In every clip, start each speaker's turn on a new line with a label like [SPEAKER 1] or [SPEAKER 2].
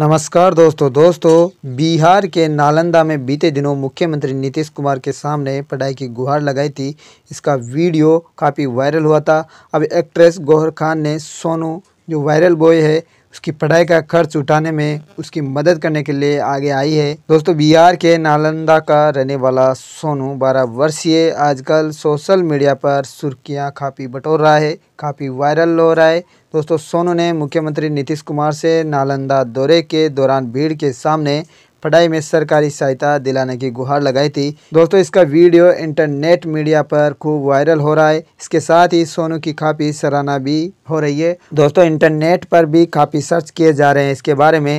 [SPEAKER 1] नमस्कार दोस्तों दोस्तों बिहार के नालंदा में बीते दिनों मुख्यमंत्री नीतीश कुमार के सामने पढ़ाई की गुहार लगाई थी इसका वीडियो काफ़ी वायरल हुआ था अब एक्ट्रेस गौहर खान ने सोनू जो वायरल बॉय है उसकी पढ़ाई का खर्च उठाने में उसकी मदद करने के लिए आगे आई है दोस्तों बिहार के नालंदा का रहने वाला सोनू बारह वर्षीय आजकल सोशल मीडिया पर सुर्खियां काफ़ी बटोर रहा है काफ़ी वायरल हो रहा है दोस्तों सोनू ने मुख्यमंत्री नीतीश कुमार से नालंदा दौरे के दौरान भीड़ के सामने पढ़ाई में सरकारी सहायता दिलाने की गुहार लगाई थी दोस्तों इसका वीडियो इंटरनेट मीडिया पर खूब वायरल हो रहा है इसके साथ ही सोनू की काफ़ी सराहना भी हो रही है दोस्तों इंटरनेट पर भी काफ़ी सर्च किए जा रहे हैं इसके बारे में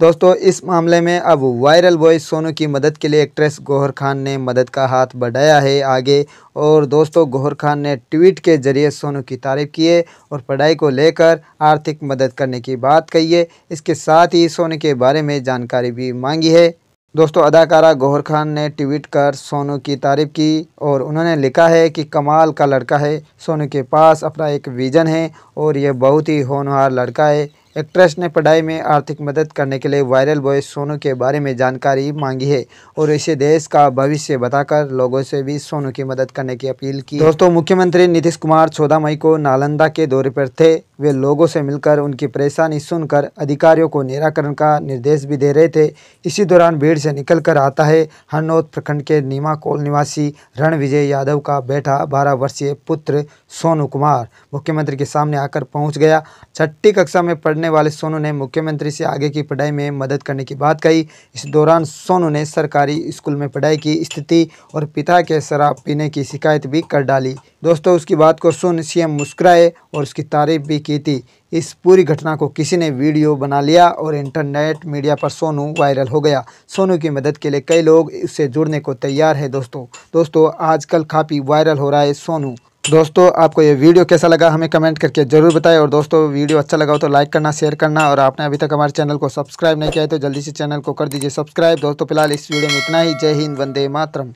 [SPEAKER 1] दोस्तों इस मामले में अब वायरल बॉय सोनू की मदद के लिए एक्ट्रेस गोहर खान ने मदद का हाथ बढ़ाया है आगे और दोस्तों गोहर खान ने ट्वीट के जरिए सोनू की तारीफ की है और पढ़ाई को लेकर आर्थिक मदद करने की बात कही है इसके साथ ही सोनू के बारे में जानकारी भी मांगी है दोस्तों अदाकारा गोहर खान ने ट्वीट कर सोनू की तारीफ की और उन्होंने लिखा है कि कमाल का लड़का है सोनू के पास अपना एक विज़न है और यह बहुत ही होनहार लड़का है एक्ट्रेस ने पढ़ाई में आर्थिक मदद करने के लिए वायरल बॉय सोनू के बारे में जानकारी मांगी है और इसे देश का भविष्य बताकर लोगों से भी सोनू की मदद करने की अपील की दोस्तों मुख्यमंत्री नीतीश कुमार चौदह मई को नालंदा के दौरे पर थे वे लोगों से मिलकर उनकी परेशानी सुनकर अधिकारियों को निराकरण का निर्देश भी दे रहे थे इसी दौरान भीड़ से निकल कर आता है हरनौत प्रखंड के नीमा कोल निवासी रण विजय यादव का बेटा बारह वर्षीय पुत्र सोनू कुमार मुख्यमंत्री के सामने आकर पहुँच गया छठी कक्षा में करने वाले सोनू ने मुख्यमंत्री से आगे की पढ़ाई में मदद करने की बात कही इस दौरान सोनू ने सरकारी स्कूल में पढ़ाई की स्थिति और पिता के शराब पीने की शिकायत भी कर डाली दोस्तों उसकी बात को सुन सीएम मुस्कुराए और उसकी तारीफ भी की थी इस पूरी घटना को किसी ने वीडियो बना लिया और इंटरनेट मीडिया पर सोनू वायरल हो गया सोनू की मदद के लिए कई लोग इससे जुड़ने को तैयार है दोस्तों दोस्तों आजकल काफ़ी वायरल हो रहा है सोनू दोस्तों आपको ये वीडियो कैसा लगा हमें कमेंट करके ज़रूर बताएं और दोस्तों वीडियो अच्छा लगा हो तो लाइक करना शेयर करना और आपने अभी तक हमारे चैनल को सब्सक्राइब नहीं किया है तो जल्दी से चैनल को कर दीजिए सब्सक्राइब दोस्तों फिलहाल इस वीडियो में इतना ही जय हिंद वंदे मातरम